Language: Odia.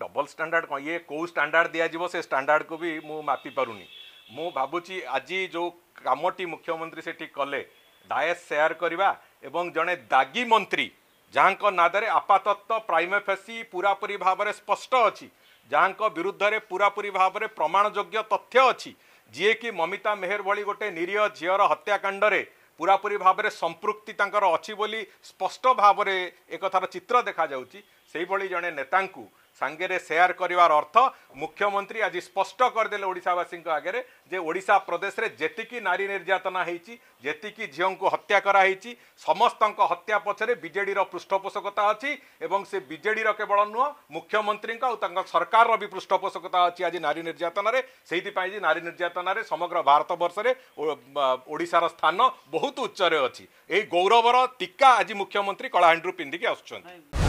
ଡବଲ୍ ଷ୍ଟାଣ୍ଡାର୍ଡ଼ କ'ଣ ଇଏ କେଉଁ ଷ୍ଟାଣ୍ଡାର୍ଡ଼ ଦିଆଯିବ ସେ ଷ୍ଟାଣ୍ଡାର୍ଡ଼କୁ ବି ମୁଁ ମାପି ପାରୁନି ମୁଁ ଭାବୁଛି ଆଜି ଯେଉଁ କାମଟି ମୁଖ୍ୟମନ୍ତ୍ରୀ ସେଠି କଲେ ଡାଏସ୍ ସେୟାର କରିବା ଏବଂ ଜଣେ ଦାଗୀ ମନ୍ତ୍ରୀ ଯାହାଙ୍କ ନାଦରେ ଆପାତତ୍ତ ପ୍ରାଇମେଫେସି ପୁରାପୁରି ଭାବରେ ସ୍ପଷ୍ଟ ଅଛି ଯାହାଙ୍କ ବିରୁଦ୍ଧରେ ପୁରାପୁରି ଭାବରେ ପ୍ରମାଣଯୋଗ୍ୟ ତଥ୍ୟ ଅଛି ଯିଏକି ମମିତା ମେହେର ଭଳି ଗୋଟେ ନିରୀହ ଝିଅର ହତ୍ୟାକାଣ୍ଡରେ ପୁରାପୁରି ଭାବରେ ସମ୍ପୃକ୍ତି ତାଙ୍କର ଅଛି ବୋଲି ସ୍ପଷ୍ଟ ଭାବରେ ଏକଥାର ଚିତ୍ର ଦେଖାଯାଉଛି ସେହିଭଳି ଜଣେ ନେତାଙ୍କୁ ସାଙ୍ଗରେ ସେୟାର କରିବାର ଅର୍ଥ ମୁଖ୍ୟମନ୍ତ୍ରୀ ଆଜି ସ୍ପଷ୍ଟ କରିଦେଲେ ଓଡ଼ିଶାବାସୀଙ୍କ ଆଗରେ ଯେ ଓଡ଼ିଶା ପ୍ରଦେଶରେ ଯେତିକି ନାରୀ ନିର୍ଯାତନା ହେଇଛି ଯେତିକି ଝିଅଙ୍କୁ ହତ୍ୟା କରାହେଇଛି ସମସ୍ତଙ୍କ ହତ୍ୟା ପଛରେ ବିଜେଡ଼ିର ପୃଷ୍ଠପୋଷକତା ଅଛି ଏବଂ ସେ ବିଜେଡ଼ିର କେବଳ ନୁହଁ ମୁଖ୍ୟମନ୍ତ୍ରୀଙ୍କ ଆଉ ତାଙ୍କ ସରକାରର ବି ପୃଷ୍ଠପୋଷକତା ଅଛି ଆଜି ନାରୀ ନିର୍ଯାତନାରେ ସେଇଥିପାଇଁ ଯେ ନାରୀ ନିର୍ଯାତନାରେ ସମଗ୍ର ଭାରତ ବର୍ଷରେ ଓଡ଼ିଶାର ସ୍ଥାନ ବହୁତ ଉଚ୍ଚରେ ଅଛି ଏହି ଗୌରବର ଟିକା ଆଜି ମୁଖ୍ୟମନ୍ତ୍ରୀ କଳାହାଣ୍ଡିରୁ ପିନ୍ଧିକି ଆସୁଛନ୍ତି